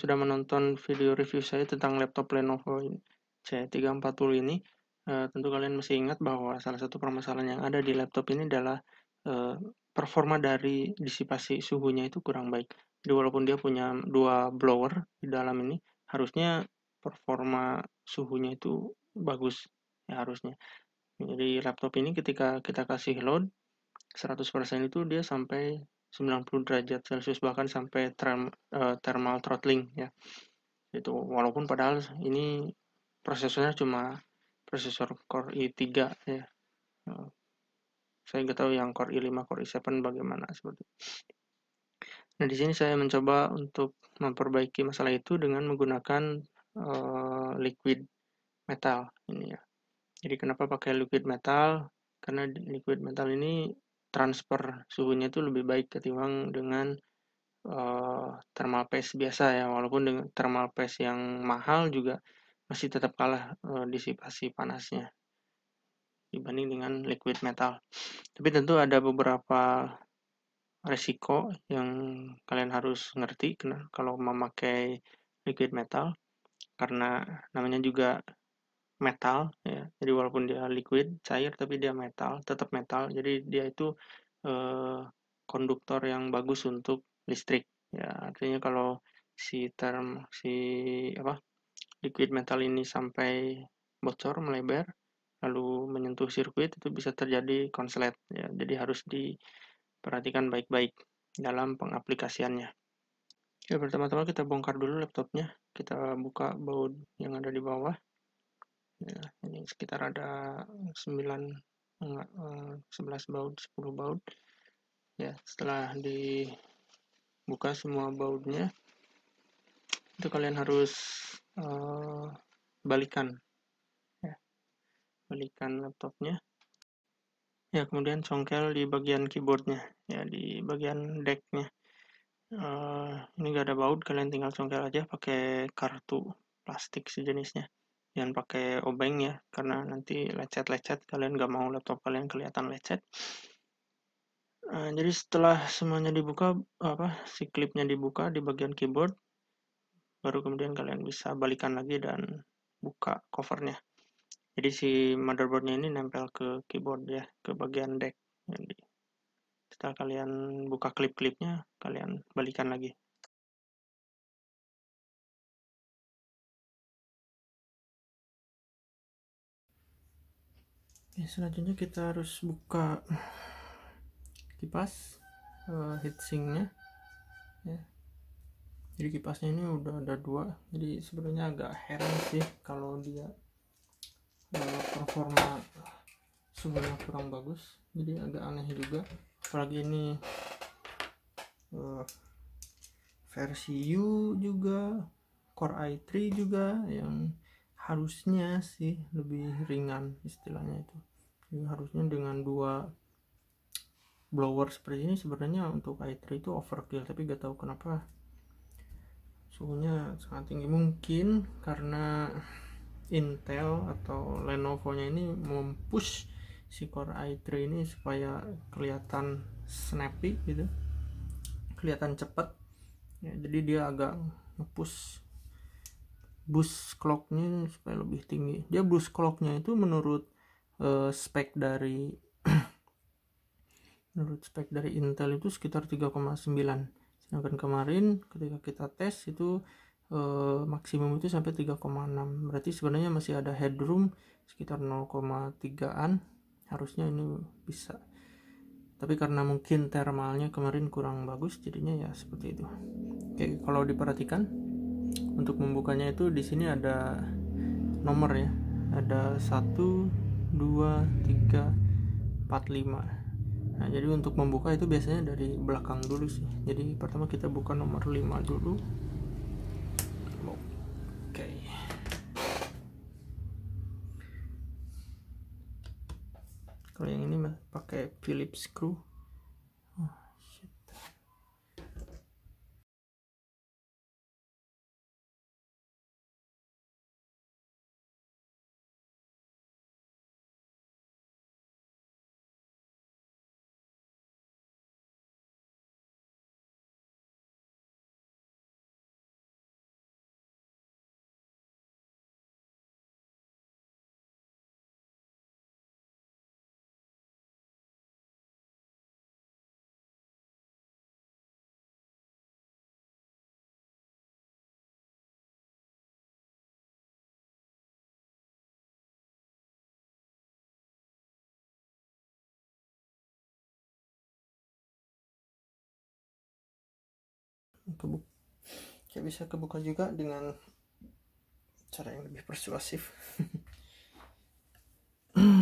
sudah menonton video review saya tentang laptop Lenovo C340 ini, eh, tentu kalian masih ingat bahwa salah satu permasalahan yang ada di laptop ini adalah eh, performa dari disipasi suhunya itu kurang baik. Jadi walaupun dia punya dua blower di dalam ini, harusnya performa suhunya itu bagus ya harusnya. Jadi laptop ini ketika kita kasih load 100% itu dia sampai 90 derajat Celcius bahkan sampai term, uh, thermal throttling ya. Itu walaupun padahal ini prosesornya cuma prosesor Core i3 ya. Uh, saya nggak tahu yang Core i5, Core i7 bagaimana seperti. Nah, di sini saya mencoba untuk memperbaiki masalah itu dengan menggunakan uh, liquid metal ini ya. Jadi kenapa pakai liquid metal? Karena liquid metal ini transfer suhunya itu lebih baik ketimbang dengan uh, thermal paste biasa ya walaupun dengan thermal paste yang mahal juga masih tetap kalah uh, disipasi panasnya dibanding dengan liquid metal tapi tentu ada beberapa resiko yang kalian harus ngerti kalau memakai liquid metal karena namanya juga metal ya jadi walaupun dia liquid cair tapi dia metal tetap metal jadi dia itu eh, konduktor yang bagus untuk listrik ya artinya kalau si term si apa liquid metal ini sampai bocor melebar lalu menyentuh sirkuit itu bisa terjadi konslet ya jadi harus diperhatikan baik-baik dalam pengaplikasiannya ya pertama-tama kita bongkar dulu laptopnya kita buka baut yang ada di bawah ya, ini sekitar ada 9 enggak, 11 baut 10 baut ya setelah dibuka semua bautnya itu kalian harus uh, balikan ya, balikan laptopnya ya kemudian congkel di bagian keyboardnya ya di bagian decknya uh, ini enggak ada baut kalian tinggal congkel aja pakai kartu plastik sejenisnya jangan pakai obeng ya karena nanti lecet-lecet kalian gak mau laptop kalian kelihatan lecet nah, jadi setelah semuanya dibuka apa si klipnya dibuka di bagian keyboard baru kemudian kalian bisa balikan lagi dan buka covernya jadi si motherboardnya ini nempel ke keyboard ya ke bagian deck jadi setelah kalian buka klip-klipnya kalian balikan lagi ya, selanjutnya kita harus buka kipas uh, heatsinknya ya. jadi kipasnya ini udah ada dua jadi sebenarnya agak heran sih kalau dia uh, performa sebenarnya kurang bagus jadi agak aneh juga apalagi ini uh, versi U juga Core i3 juga yang harusnya sih lebih ringan istilahnya itu jadi iya, harusnya dengan dua blower seperti ini sebenarnya untuk i3 itu overkill tapi gak tahu kenapa suhunya sangat tinggi mungkin karena Intel atau Lenovo nya ini mempush si core i3 ini supaya kelihatan snappy gitu kelihatan cepat ya, jadi dia agak ngepush boost clocknya supaya lebih tinggi dia boost clocknya itu menurut uh, spek dari menurut spek dari Intel itu sekitar 3,9 sedangkan kemarin ketika kita tes itu uh, maksimum itu sampai 3,6 berarti sebenarnya masih ada headroom sekitar 0,3an harusnya ini bisa tapi karena mungkin thermalnya kemarin kurang bagus jadinya ya seperti itu oke kalau diperhatikan untuk membukanya itu di sini ada nomor ya ada satu 2 3 4 5 nah jadi untuk membuka itu biasanya dari belakang dulu sih jadi pertama kita buka nomor 5 dulu oke kalau yang ini pakai Phillips screw kebuka, bisa kebuka juga dengan cara yang lebih persuasif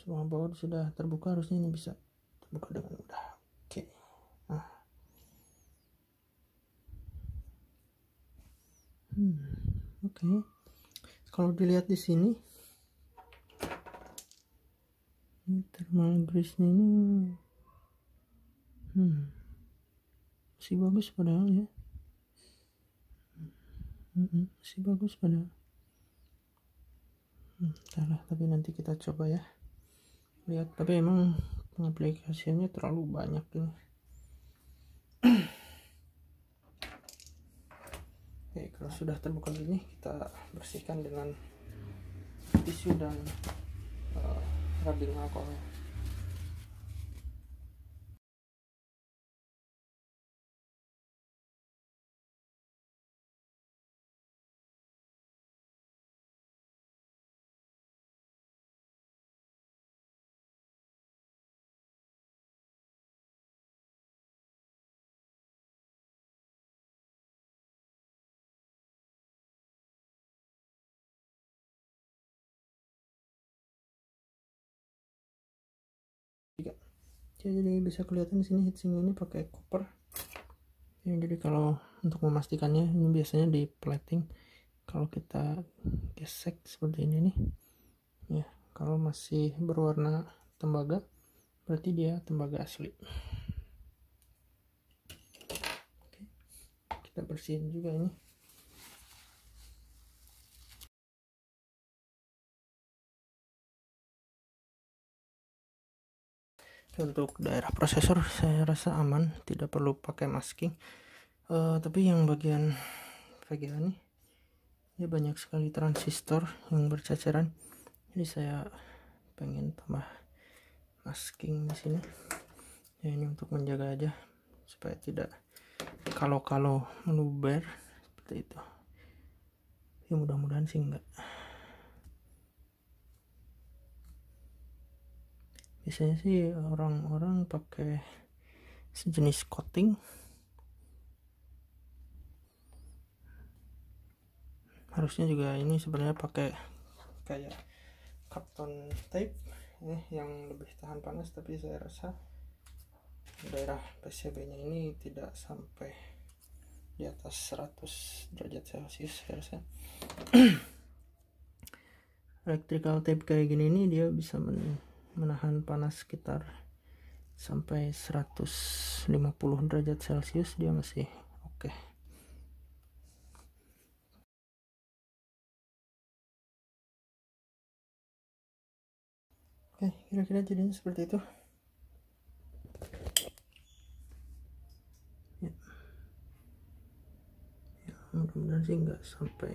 semua baut sudah terbuka harusnya ini bisa terbuka dengan mudah oke okay. nah. hmm, oke okay. kalau dilihat di sini thermal grease ini hmm masih bagus padahal ya si bagus padahal hmm, lah tapi nanti kita coba ya lihat tapi emang pengaplikasiannya terlalu banyak ini Oke, kalau sudah terbuka begini kita bersihkan dengan tisu dan uh, eh, rubbing alcohol jadi bisa kelihatan di sini heatsink ini pakai copper ya, jadi kalau untuk memastikannya ini biasanya di plating kalau kita gesek seperti ini nih ya kalau masih berwarna tembaga berarti dia tembaga asli Oke. kita bersihin juga ini untuk daerah prosesor saya rasa aman tidak perlu pakai masking uh, tapi yang bagian VGA ini ya banyak sekali transistor yang berceceran jadi saya pengen tambah masking di sini ya ini untuk menjaga aja supaya tidak kalau-kalau meluber seperti itu ya mudah-mudahan sih enggak biasanya sih orang-orang pakai sejenis coating harusnya juga ini sebenarnya pakai kayak karton tape ini ya, yang lebih tahan panas tapi saya rasa daerah PCB nya ini tidak sampai di atas 100 derajat celcius saya rasa electrical tape kayak gini ini dia bisa men menahan panas sekitar sampai 150 derajat celcius dia masih oke okay. Oke, kira-kira jadinya seperti itu. Ya, ya mudah-mudahan sih nggak sampai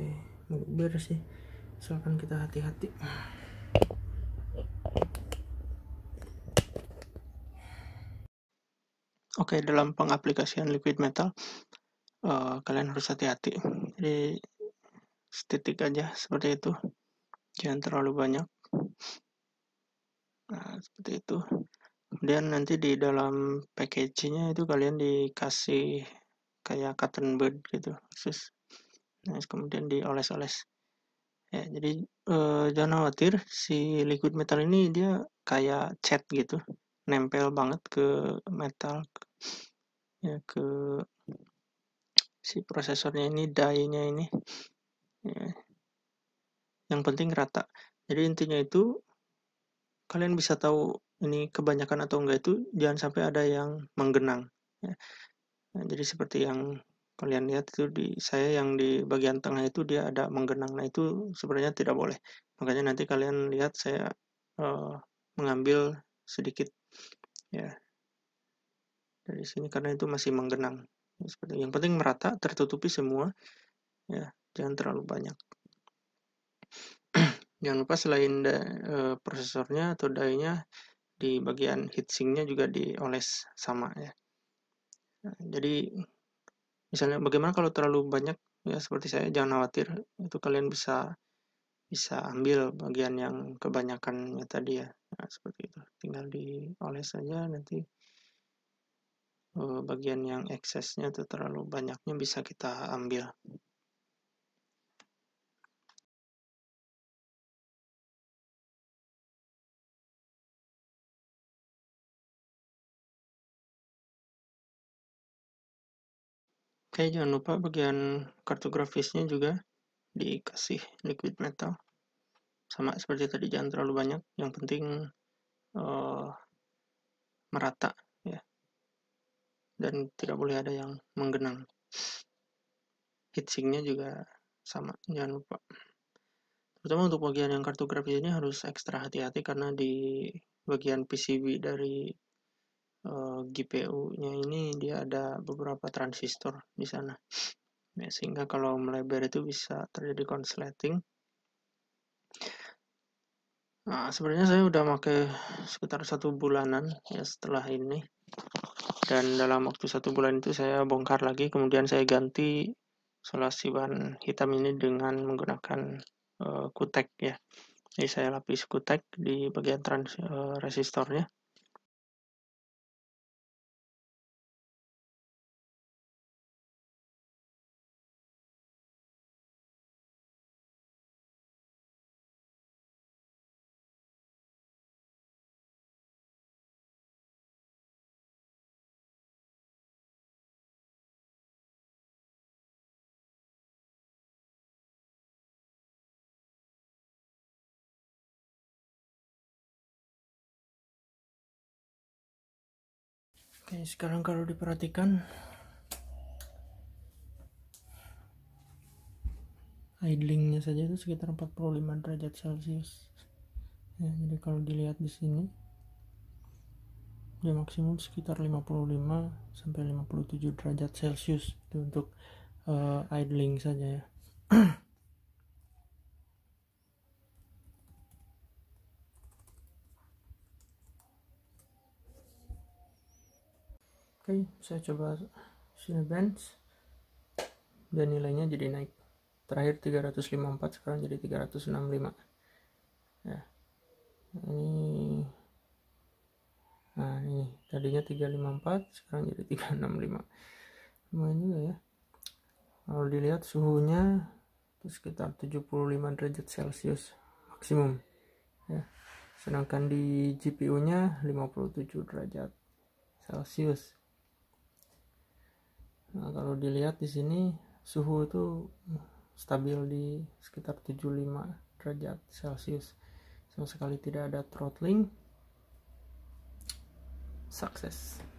meluber sih. Soalnya kita hati-hati. Oke, dalam pengaplikasian liquid metal, uh, kalian harus hati-hati. Jadi, setitik aja seperti itu. Jangan terlalu banyak. Nah, seperti itu. Kemudian nanti di dalam packagingnya itu kalian dikasih kayak cotton bud gitu, khusus. Nah, kemudian dioles-oles. Ya, jadi uh, jangan khawatir si liquid metal ini dia kayak cat gitu nempel banget ke metal ya ke si prosesornya ini die ini ya. yang penting rata jadi intinya itu kalian bisa tahu ini kebanyakan atau enggak itu jangan sampai ada yang menggenang ya. nah, jadi seperti yang kalian lihat itu di saya yang di bagian tengah itu dia ada menggenang nah itu sebenarnya tidak boleh makanya nanti kalian lihat saya uh, mengambil sedikit ya dari sini karena itu masih menggenang seperti yang penting merata tertutupi semua ya jangan terlalu banyak jangan lupa selain da, e, prosesornya atau dayanya di bagian heatsinknya juga dioles sama ya nah, jadi misalnya bagaimana kalau terlalu banyak ya seperti saya jangan khawatir itu kalian bisa bisa ambil bagian yang kebanyakannya tadi ya nah, seperti itu tinggal dioles saja nanti eh, bagian yang eksesnya atau terlalu banyaknya bisa kita ambil Oke, jangan lupa bagian kartu grafisnya juga dikasih liquid metal sama seperti tadi jangan terlalu banyak yang penting uh, merata ya dan tidak boleh ada yang menggenang heatsinknya juga sama jangan lupa terutama untuk bagian yang kartu grafis ini harus ekstra hati-hati karena di bagian PCB dari uh, eh, GPU-nya ini dia ada beberapa transistor di sana ya, sehingga kalau melebar itu bisa terjadi konsleting nah sebenarnya saya udah pakai sekitar satu bulanan ya setelah ini dan dalam waktu satu bulan itu saya bongkar lagi kemudian saya ganti solasi bahan hitam ini dengan menggunakan uh, kutek ya jadi saya lapis kutek di bagian trans uh, resistornya Oke, sekarang kalau diperhatikan idlingnya saja itu sekitar 45 derajat celcius ya, jadi kalau dilihat di sini dia ya maksimum sekitar 55 sampai 57 derajat celcius itu untuk uh, idling saja ya oke saya coba sini bench dan nilainya jadi naik terakhir 354 sekarang jadi 365 ya ini nah ini tadinya 354 sekarang jadi 365 lumayan juga ya kalau dilihat suhunya itu sekitar 75 derajat celcius maksimum ya sedangkan di GPU nya 57 derajat celcius nah, kalau dilihat di sini suhu itu stabil di sekitar 75 derajat celcius sama sekali tidak ada throttling sukses